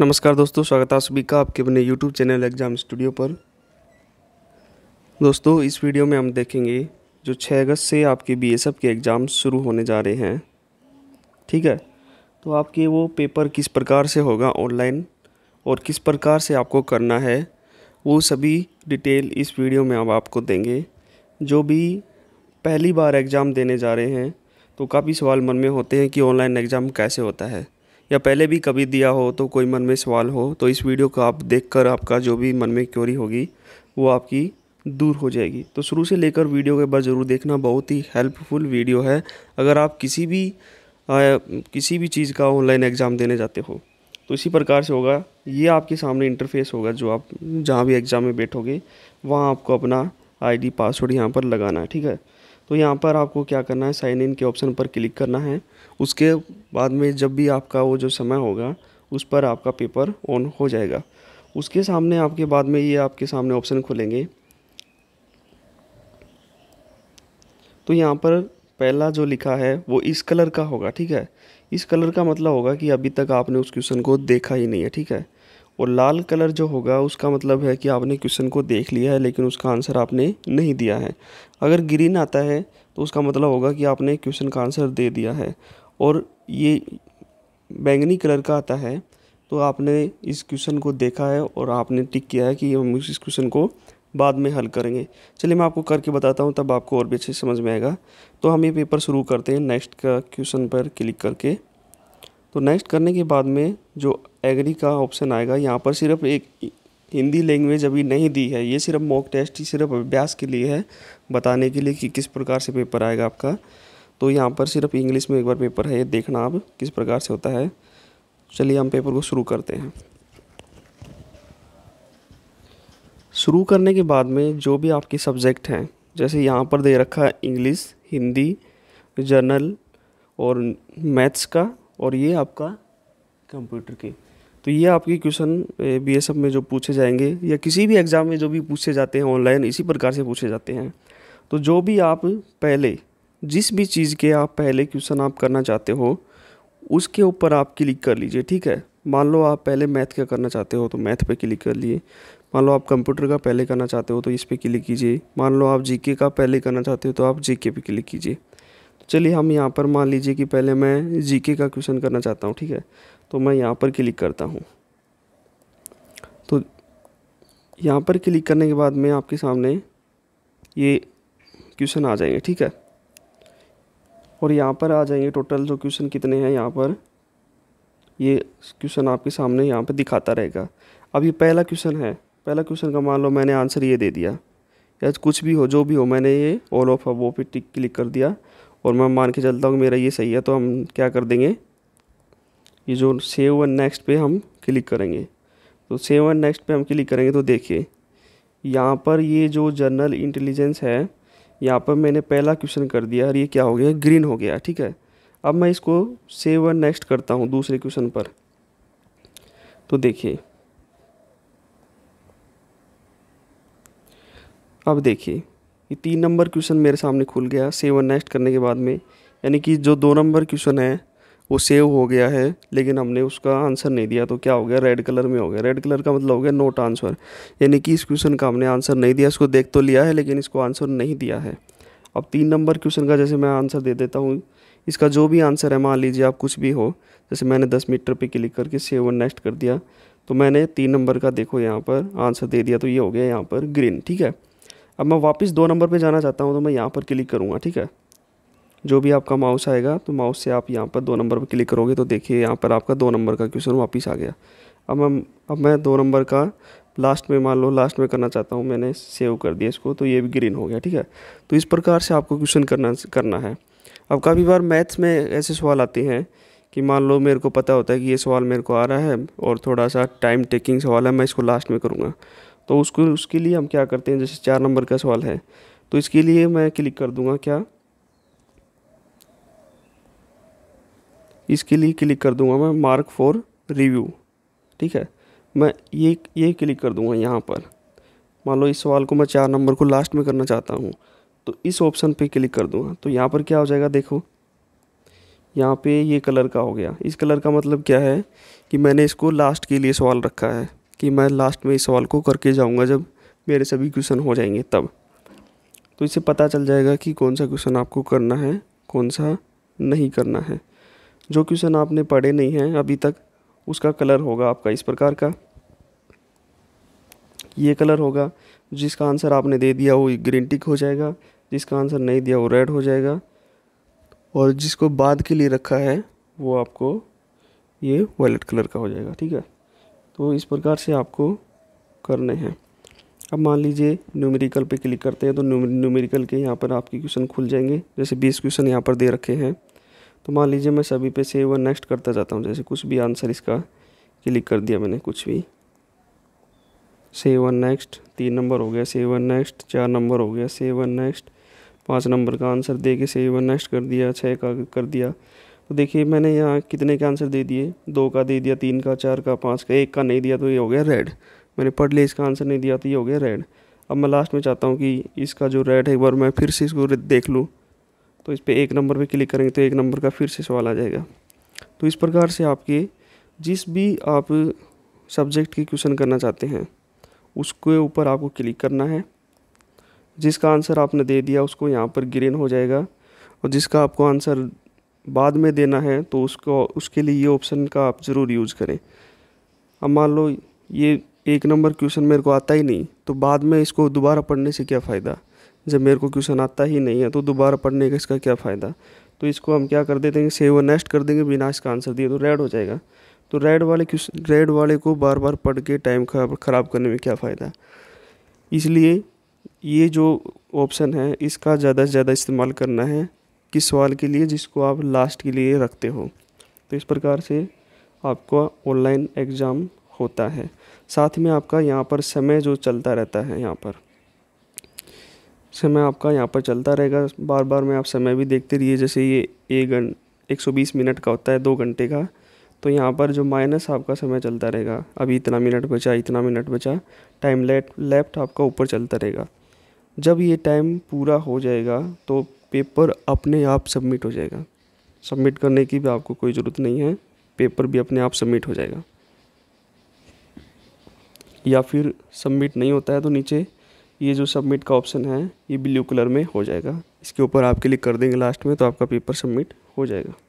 नमस्कार दोस्तों स्वागत है सभी का आपके अपने यूट्यूब चैनल एग्ज़ाम स्टूडियो पर दोस्तों इस वीडियो में हम देखेंगे जो 6 अगस्त से आपके बी एस एफ के एग्ज़ाम शुरू होने जा रहे हैं ठीक है तो आपके वो पेपर किस प्रकार से होगा ऑनलाइन और किस प्रकार से आपको करना है वो सभी डिटेल इस वीडियो में हम आपको देंगे जो भी पहली बार एग्ज़ाम देने जा रहे हैं तो काफ़ी सवाल मन में होते हैं कि ऑनलाइन एग्ज़ाम कैसे होता है या पहले भी कभी दिया हो तो कोई मन में सवाल हो तो इस वीडियो को आप देखकर आपका जो भी मन में क्योरी होगी वो आपकी दूर हो जाएगी तो शुरू से लेकर वीडियो के बाद ज़रूर देखना बहुत ही हेल्पफुल वीडियो है अगर आप किसी भी आ, किसी भी चीज़ का ऑनलाइन एग्ज़ाम देने जाते हो तो इसी प्रकार से होगा ये आपके सामने इंटरफेस होगा जो आप जहाँ भी एग्ज़ाम में बैठोगे वहाँ आपको अपना आईडी पासवर्ड यहाँ पर लगाना है ठीक है तो यहाँ पर आपको क्या करना है साइन इन के ऑप्शन पर क्लिक करना है उसके बाद में जब भी आपका वो जो समय होगा उस पर आपका पेपर ऑन हो जाएगा उसके सामने आपके बाद में ये आपके सामने ऑप्शन खुलेंगे तो यहाँ पर पहला जो लिखा है वो इस कलर का होगा ठीक है इस कलर का मतलब होगा कि अभी तक आपने उस क्वेश्चन को देखा ही नहीं है ठीक है और लाल कलर जो होगा उसका मतलब है कि आपने क्वेश्चन को देख लिया है लेकिन उसका आंसर आपने नहीं दिया है अगर ग्रीन आता है तो उसका मतलब होगा कि आपने क्वेश्चन का आंसर दे दिया है और ये बैंगनी कलर का आता है तो आपने इस क्वेश्चन को देखा है और आपने टिक किया है कि हम इस क्वेश्चन को बाद में हल करेंगे चलिए मैं आपको करके बताता हूँ तब आपको और भी अच्छे समझ में आएगा तो हम ये पेपर शुरू करते हैं नेक्स्ट का क्वेश्चन पर क्लिक करके तो नेक्स्ट करने के बाद में जो एग्री का ऑप्शन आएगा यहाँ पर सिर्फ एक हिंदी लैंग्वेज अभी नहीं दी है ये सिर्फ मॉक टेस्ट ही सिर्फ अभ्यास के लिए है बताने के लिए कि किस प्रकार से पेपर आएगा आपका तो यहाँ पर सिर्फ इंग्लिश में एक बार पेपर है ये देखना आप किस प्रकार से होता है चलिए हम पेपर को शुरू करते हैं शुरू करने के बाद में जो भी आपके सब्जेक्ट हैं जैसे यहाँ पर दे रखा है इंग्लिश हिंदी जर्नल और मैथ्स का और ये आपका कंप्यूटर के तो ये आपके क्वेश्चन बी एस एफ में जो पूछे जाएंगे या किसी भी एग्ज़ाम में जो भी पूछे जाते हैं ऑनलाइन इसी प्रकार से पूछे जाते हैं तो जो भी आप पहले जिस भी चीज़ के आप पहले क्वेश्चन आप करना चाहते हो उसके ऊपर आप क्लिक कर लीजिए ठीक है मान लो आप पहले मैथ का करना चाहते हो तो मैथ पे क्लिक कर लिए मान लो आप कंप्यूटर का पहले करना चाहते हो तो इस पर क्लिक कीजिए मान लो आप जीके का पहले करना चाहते हो तो आप जीके पे क्लिक कीजिए तो चलिए हम यहाँ पर मान लीजिए कि पहले मैं जीके का क्वेश्चन करना चाहता हूँ ठीक है तो मैं यहाँ पर क्लिक करता हूँ तो यहाँ पर क्लिक करने के बाद में आपके सामने ये क्वेश्चन आ जाएंगे ठीक है और यहाँ पर आ जाएंगे टोटल जो क्वेश्चन कितने हैं यहाँ पर ये क्वेश्चन आपके सामने यहाँ पर दिखाता रहेगा अब ये पहला क्वेश्चन है पहला क्वेश्चन का मान लो मैंने आंसर ये दे दिया या कुछ भी हो जो भी हो मैंने ये ऑल ऑफ वो पे टिक क्लिक कर दिया और मैं मान के चलता हूँ मेरा ये सही है तो हम क्या कर देंगे ये जो सेव एंड नेक्स्ट पे हम क्लिक करेंगे तो सेव एंड नेक्स्ट पे हम क्लिक करेंगे तो देखिए यहाँ पर ये जो जनरल इंटेलिजेंस है यहाँ पर मैंने पहला क्वेश्चन कर दिया और ये क्या हो गया ग्रीन हो गया ठीक है अब मैं इसको सेव और नेक्स्ट करता हूँ दूसरे क्वेश्चन पर तो देखिए अब देखिए ये तीन नंबर क्वेश्चन मेरे सामने खुल गया सेव और नेक्स्ट करने के बाद में यानी कि जो दो नंबर क्वेश्चन है वो सेव हो गया है लेकिन हमने उसका आंसर नहीं दिया तो क्या हो गया रेड कलर में हो गया रेड कलर का मतलब हो गया नोट आंसर यानी कि इस क्वेश्चन का हमने आंसर नहीं दिया इसको देख तो लिया है लेकिन इसको आंसर नहीं दिया है अब तीन नंबर क्वेश्चन का जैसे मैं आंसर दे देता हूँ इसका जो भी आंसर है मान लीजिए आप कुछ भी हो जैसे मैंने दस मीटर पर क्लिक करके सेव और नेक्स्ट कर दिया तो मैंने तीन नंबर का देखो यहाँ पर आंसर दे दिया तो ये हो गया यहाँ पर ग्रीन ठीक है अब मैं वापस दो नंबर पे जाना चाहता हूँ तो मैं यहाँ पर क्लिक करूँगा ठीक है जो भी आपका माउस आएगा तो माउस से आप यहाँ पर दो नंबर पर क्लिक करोगे तो देखिए यहाँ पर आपका दो नंबर का क्वेश्चन वापस आ गया अब हम अब मैं दो नंबर का लास्ट में मान लो लास्ट में करना चाहता हूँ मैंने सेव कर दिया इसको तो ये भी ग्रीन हो गया ठीक है तो इस प्रकार से आपको क्वेश्चन करना करना है अब काफ़ी बार मैथ्स में ऐसे सवाल आते हैं कि मान लो मेरे को पता होता है कि ये सवाल मेरे को आ रहा है और थोड़ा सा टाइम टेकिंग सवाल है मैं इसको लास्ट में करूँगा तो उसको उसके लिए हम क्या करते हैं जैसे चार नंबर का सवाल है तो इसके लिए मैं क्लिक कर दूँगा क्या इसके लिए क्लिक कर दूंगा मैं मार्क फॉर रिव्यू ठीक है मैं ये ये क्लिक कर दूंगा यहाँ पर मान लो इस सवाल को मैं चार नंबर को लास्ट में करना चाहता हूँ तो इस ऑप्शन पे क्लिक कर दूंगा तो यहाँ पर क्या हो जाएगा देखो यहाँ पे ये कलर का हो गया इस कलर का मतलब क्या है कि मैंने इसको लास्ट के लिए सवाल रखा है कि मैं लास्ट में इस सवाल को करके जाऊँगा जब मेरे सभी क्वेश्चन हो जाएंगे तब तो इससे पता चल जाएगा कि कौन सा क्वेश्चन आपको करना है कौन सा नहीं करना है जो क्वेश्चन आपने पढ़े नहीं हैं अभी तक उसका कलर होगा आपका इस प्रकार का ये कलर होगा जिसका आंसर आपने दे दिया वो ग्रीन टिक हो जाएगा जिसका आंसर नहीं दिया वो रेड हो जाएगा और जिसको बाद के लिए रखा है वो आपको ये वॉलेट कलर का हो जाएगा ठीक है तो इस प्रकार से आपको करने हैं अब मान लीजिए न्यूमेरिकल पे क्लिक करते हैं तो न्यूमेरिकल के यहाँ पर आपके क्वेश्चन खुल जाएंगे जैसे बीस क्वेश्चन यहाँ पर दे रखे हैं तो मान लीजिए मैं सभी पे सेव और नेक्स्ट करता जाता हूँ जैसे कुछ भी आंसर इसका क्लिक कर दिया मैंने कुछ भी सेव और नेक्स्ट तीन नंबर हो गया सेव और नेक्स्ट चार नंबर हो गया सेव और नेक्स्ट पाँच नंबर का आंसर दे के सेव और नेक्स्ट कर दिया छः का कर दिया तो देखिए मैंने यहाँ कितने के आंसर दे दिए दो का दे दिया तीन का चार का पाँच का एक का नहीं दिया तो ये हो गया रेड मैंने पढ़ लिया इसका आंसर नहीं दिया तो ये हो गया रेड अब मैं लास्ट में चाहता हूँ कि इसका जो रेड है एक बार मैं फिर से इसको देख लूँ तो इस पर एक नंबर पर क्लिक करेंगे तो एक नंबर का फिर से सवाल आ जाएगा तो इस प्रकार से आपके जिस भी आप सब्जेक्ट की क्वेश्चन करना चाहते हैं उसके ऊपर आपको क्लिक करना है जिसका आंसर आपने दे दिया उसको यहाँ पर ग्रीन हो जाएगा और जिसका आपको आंसर बाद में देना है तो उसको उसके लिए ये ऑप्शन का आप ज़रूर यूज़ करें अब मान लो ये एक नंबर क्वेश्चन मेरे को आता ही नहीं तो बाद में इसको दोबारा पढ़ने से क्या फ़ायदा जब मेरे को क्वेश्चन आता ही नहीं है तो दोबारा पढ़ने का इसका क्या फ़ायदा तो इसको हम क्या कर दे देंगे सेव और नेक्स्ट कर देंगे बिना इसका आंसर दिए तो रेड हो जाएगा तो रेड वाले क्वेश्चन रेड वाले को बार बार पढ़ के टाइम ख़राब करने में क्या फ़ायदा इसलिए ये जो ऑप्शन है इसका ज़्यादा से ज़्यादा इस्तेमाल करना है किस सवाल के लिए जिसको आप लास्ट के लिए रखते हो तो इस प्रकार से आपका ऑनलाइन एग्ज़ाम होता है साथ में आपका यहाँ पर समय जो चलता रहता है यहाँ पर समय आपका यहाँ पर चलता रहेगा बार बार में आप समय भी देखते रहिए जैसे ये एक घंट एक सौ बीस मिनट का होता है दो घंटे का तो यहाँ पर जो माइनस आपका समय चलता रहेगा अभी इतना मिनट बचा इतना मिनट बचा टाइम लेट लेफ्ट आपका ऊपर चलता रहेगा जब ये टाइम पूरा हो जाएगा तो पेपर अपने आप सबमिट हो जाएगा सबमिट करने की भी आपको कोई ज़रूरत नहीं है पेपर भी अपने आप सबमिट हो जाएगा या फिर सबमिट नहीं होता है तो नीचे ये जो सबमिट का ऑप्शन है ये ब्लू कलर में हो जाएगा इसके ऊपर आप क्लिक कर देंगे लास्ट में तो आपका पेपर सबमिट हो जाएगा